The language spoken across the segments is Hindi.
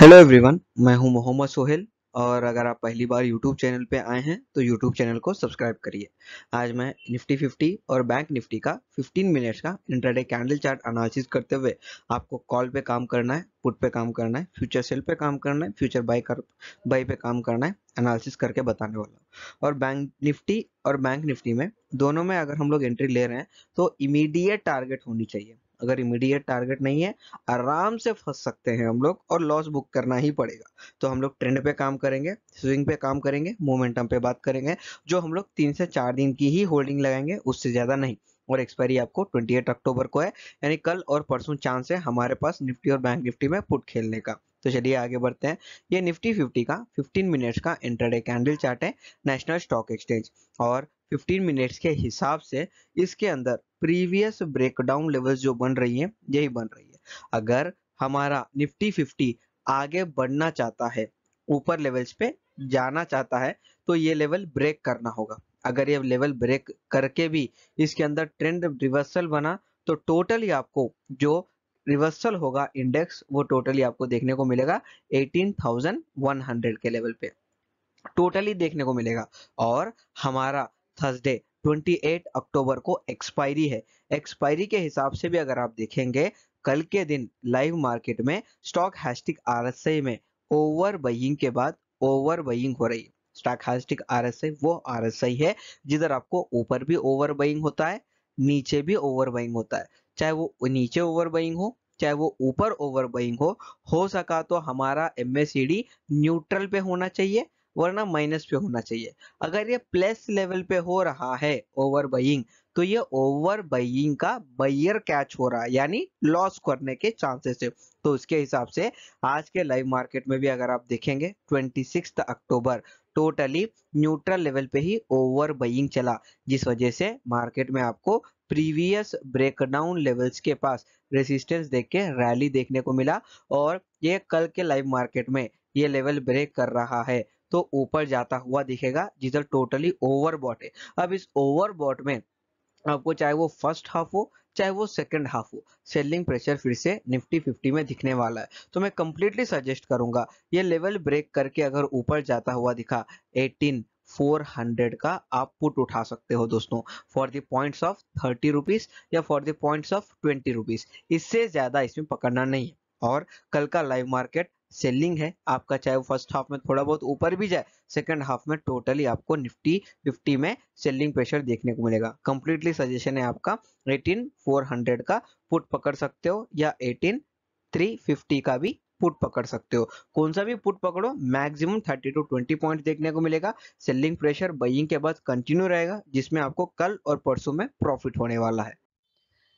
हेलो एवरीवन मैं हूं मोहम्मद सोहेल और अगर आप पहली बार यूट्यूब चैनल पे आए हैं तो यूट्यूब चैनल को सब्सक्राइब करिए आज मैं निफ्टी 50 और बैंक निफ्टी का 15 मिनट्स का इंटरडे कैंडल चार्ट एनालिसिस करते हुए आपको कॉल पे काम करना है पुट पे काम करना है फ्यूचर सेल पे काम करना है फ्यूचर बाई कर बाई पे काम करना है एनालिसिस करके बताने वाला और बैंक निफ्टी और बैंक निफ्टी में दोनों में अगर हम लोग एंट्री ले रहे हैं तो इमीडिएट टारगेट होनी चाहिए अगर इमीडिएट टारगेट नहीं है आराम से फंस सकते हैं हम लोग और लॉस बुक करना ही पड़ेगा तो हम लोग ट्रेंड पे काम करेंगे स्विंग पे काम करेंगे मोमेंटम पे बात करेंगे जो हम लोग तीन से चार दिन की ही होल्डिंग लगाएंगे उससे ज़्यादा नहीं और एक्सपायरी आपको ट्वेंटी अक्टूबर को है यानी कल और परसों चांस है हमारे पास निफ्टी और बैंक निफ्टी में पुट खेलने का तो चलिए आगे बढ़ते हैं ये निफ्टी 50 का 15 मिनट्स का इंटरडे कैंडल चार्ट है नेशनल स्टॉक एक्सचेंज और 15 मिनट्स के हिसाब से इसके अंदर प्रीवियस ब्रेकडाउन लेवल्स जो बन रही है यही बन रही है अगर हमारा निफ्टी फिफ्टी आगे बढ़ना चाहता है ऊपर लेवल्स पे जाना चाहता है तो ये लेवल ब्रेक करना होगा अगर ये लेवल ब्रेक करके भी इसके अंदर ट्रेंड रिवर्सल बना तो टोटली आपको जो रिवर्सल होगा इंडेक्स वो टोटली आपको देखने को मिलेगा 18,100 के लेवल पे टोटली देखने को मिलेगा और हमारा थर्सडे 28 अक्टूबर को एक्सपायरी है एक्सपायरी के हिसाब से भी अगर आप देखेंगे कल के दिन लाइव मार्केट में स्टॉक हैस्टिक आर में ओवर बइंग के बाद ओवर बइंग हो रही है स्टॉक हैस्टिक आर वो आर है जिधर आपको ऊपर भी ओवर बइंग होता है नीचे भी ओवर बइंग होता है चाहे वो नीचे ओवर बइंग हो चाहे वो ऊपर ओवर बइंग हो हो सका तो हमारा एम e न्यूट्रल पे होना चाहिए वरना माइनस पे होना चाहिए अगर ये प्लस लेवल पे हो रहा है ओवर बाइंग तो ये ओवर बाइंग का बइयर कैच हो रहा है यानी लॉस करने के चांसेस है तो उसके हिसाब से आज के लाइव मार्केट में भी अगर आप देखेंगे twenty October totally neutral level पे ही ओवर बाइंग चला जिस वजह से मार्केट में आपको प्रीवियस ब्रेकडाउन लेवल्स के पास रेसिस्टेंस देख के रैली देखने को मिला और ये कल के लाइव मार्केट में ये लेवल ब्रेक कर रहा है तो ऊपर जाता हुआ दिखेगा जिधर टोटली ओवरबॉट है अब इस ओवरबॉट में आपको चाहे वो फर्स्ट हाफ हो चाहे वो सेकंड हाफ हो सेलिंग प्रेशर फिर से निफ्टी 50 में दिखने वाला है तो मैं कंप्लीटली सजेस्ट करूंगा ये लेवल ब्रेक करके अगर ऊपर जाता हुआ दिखा 18 400 का आप पुट उठा सकते हो दोस्तों for the points of thirty rupees या for the points of twenty rupees इससे ज्यादा इसमें पकड़ना नहीं है और कल का लाइव मार्केट सेलिंग है आपका चाहे वो फर्स्ट हाफ में थोड़ा बहुत ऊपर भी जाए सेकंड हाफ में टोटली आपको निफ्टी 50 में सेलिंग प्रेशर देखने को मिलेगा कंप्लीटली सजेशन है आपका 18400 का पुट पकड़ सकते हो या 18350 का भी पुट पकड़ सकते हो कौन सा भी पुट पकड़ो मैक्सिमम 30 टू 20 पॉइंट देखने को मिलेगा सेलिंग प्रेशर बइंग के बाद कंटिन्यू रहेगा जिसमें आपको कल और परसों में प्रॉफिट होने वाला है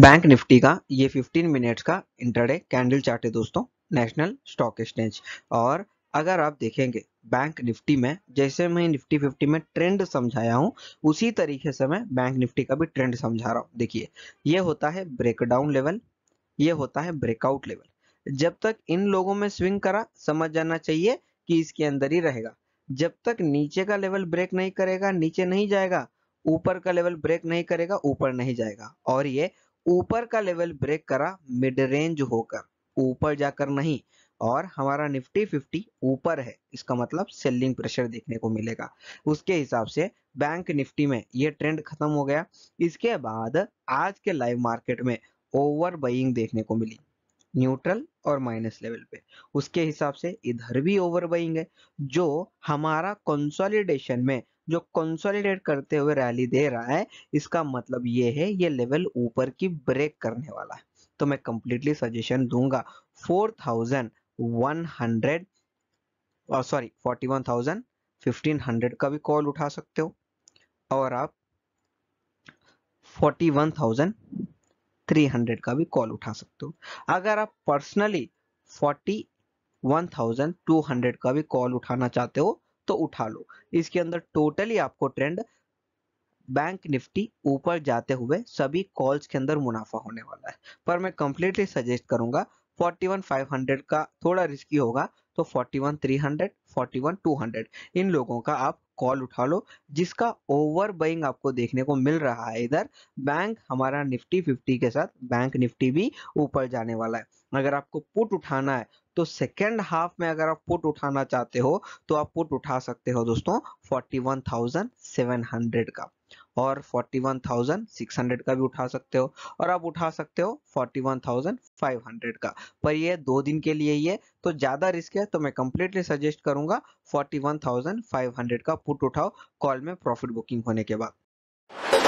बैंक निफ्टी का ये 15 मिनट्स का इंटरडे कैंडल चार्ट है दोस्तों नेशनल स्टॉक एक्सचेंज और अगर आप देखेंगे बैंक निफ्टी में जैसे मैं निफ्टी 50 में ट्रेंड समझाया हूं उसी तरीके से मैं बैंक निफ्टी का भी ट्रेंड समझा रहा हूं देखिए ये होता है ब्रेकडाउन लेवल ये होता है ब्रेकआउट लेवल जब तक इन लोगों में स्विंग करा समझ जाना चाहिए कि इसके अंदर ही रहेगा जब तक नीचे का लेवल ब्रेक नहीं करेगा नीचे नहीं जाएगा ऊपर का लेवल ब्रेक नहीं करेगा ऊपर नहीं जाएगा और ये ऊपर का लेवल ब्रेक करा मिड रेंज होकर ऊपर जाकर नहीं और हमारा निफ्टी 50 ऊपर है इसका मतलब सेलिंग प्रेशर देखने को मिलेगा उसके हिसाब से बैंक निफ्टी में ये ट्रेंड खत्म हो गया इसके बाद आज के लाइव मार्केट में ओवर बइंग देखने को मिली न्यूट्रल और माइनस लेवल पे उसके हिसाब से इधर भी ओवर बइंग है जो हमारा कंसोलिडेशन में जो कंसोलिडेट करते हुए रैली दे रहा है इसका मतलब ये है ये लेवल ऊपर की ब्रेक करने वाला है तो मैं कंप्लीटली सजेशन दूंगा 4100 और सॉरी 41,000 1500 का भी कॉल उठा सकते हो और आप 41,300 का भी कॉल उठा सकते हो अगर आप पर्सनली 41,200 का भी कॉल उठाना चाहते हो तो उठा लो इसके अंदर टोटली आपको ट्रेंड बैंक निफ्टी ऊपर जाते हुए सभी कॉल्स के अंदर मुनाफा होने वाला है पर मैं कंप्लीटली सजेस्ट करूंगा 41,500 का थोड़ा रिस्की होगा तो 41,300, 41,200 इन लोगों का आप कॉल उठा लो जिसका ओवर बाइंग आपको देखने को मिल रहा है इधर बैंक हमारा निफ्टी 50 के साथ बैंक निफ्टी भी ऊपर जाने वाला है अगर आपको पुट उठाना है तो सेकेंड हाफ में अगर आप पुट उठाना चाहते हो तो आप पुट उठा सकते हो दोस्तों 41,700 का और 41,600 का भी उठा सकते हो और आप उठा सकते हो 41,500 का पर ये दो दिन के लिए ही है तो ज़्यादा रिस्क है तो मैं कंप्लीटली सजेस्ट करूंगा 41,500 का पुट उठाओ कॉल में प्रॉफिट बुकिंग होने के बाद